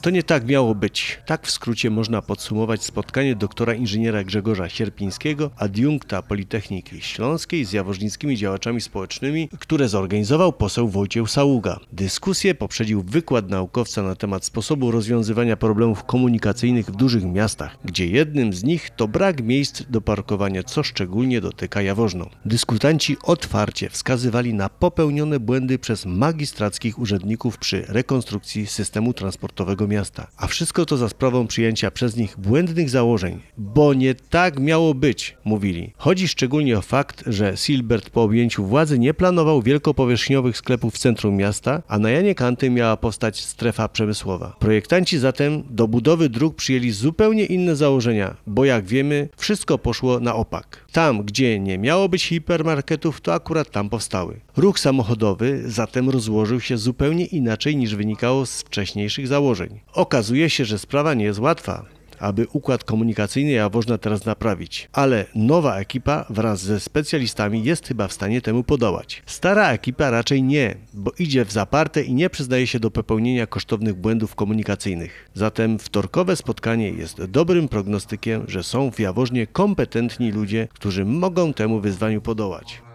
To nie tak miało być. Tak w skrócie można podsumować spotkanie doktora inżyniera Grzegorza Sierpińskiego, adiunkta Politechniki Śląskiej z jawożnickimi działaczami społecznymi, które zorganizował poseł Wojciech Saługa. Dyskusję poprzedził wykład naukowca na temat sposobu rozwiązywania problemów komunikacyjnych w dużych miastach, gdzie jednym z nich to brak miejsc do parkowania, co szczególnie dotyka jawożną. Dyskutanci otwarcie wskazywali na popełnione błędy przez magistrackich urzędników przy rekonstrukcji systemu transportowego miasta. A wszystko to za sprawą przyjęcia przez nich błędnych założeń, bo nie tak miało być, mówili. Chodzi szczególnie o fakt, że Silbert po objęciu władzy nie planował wielkopowierzchniowych sklepów w centrum miasta, a na Janie Kanty miała powstać strefa przemysłowa. Projektanci zatem do budowy dróg przyjęli zupełnie inne założenia, bo jak wiemy, wszystko poszło na opak. Tam, gdzie nie miało być hipermarketów, to akurat tam powstały. Ruch samochodowy zatem rozłożył się zupełnie inaczej niż wynikało z wcześniejszych założeń. Okazuje się, że sprawa nie jest łatwa, aby układ komunikacyjny Jaworzna teraz naprawić. Ale nowa ekipa wraz ze specjalistami jest chyba w stanie temu podołać. Stara ekipa raczej nie, bo idzie w zaparte i nie przyznaje się do popełnienia kosztownych błędów komunikacyjnych. Zatem wtorkowe spotkanie jest dobrym prognostykiem, że są w Jaworznie kompetentni ludzie, którzy mogą temu wyzwaniu podołać.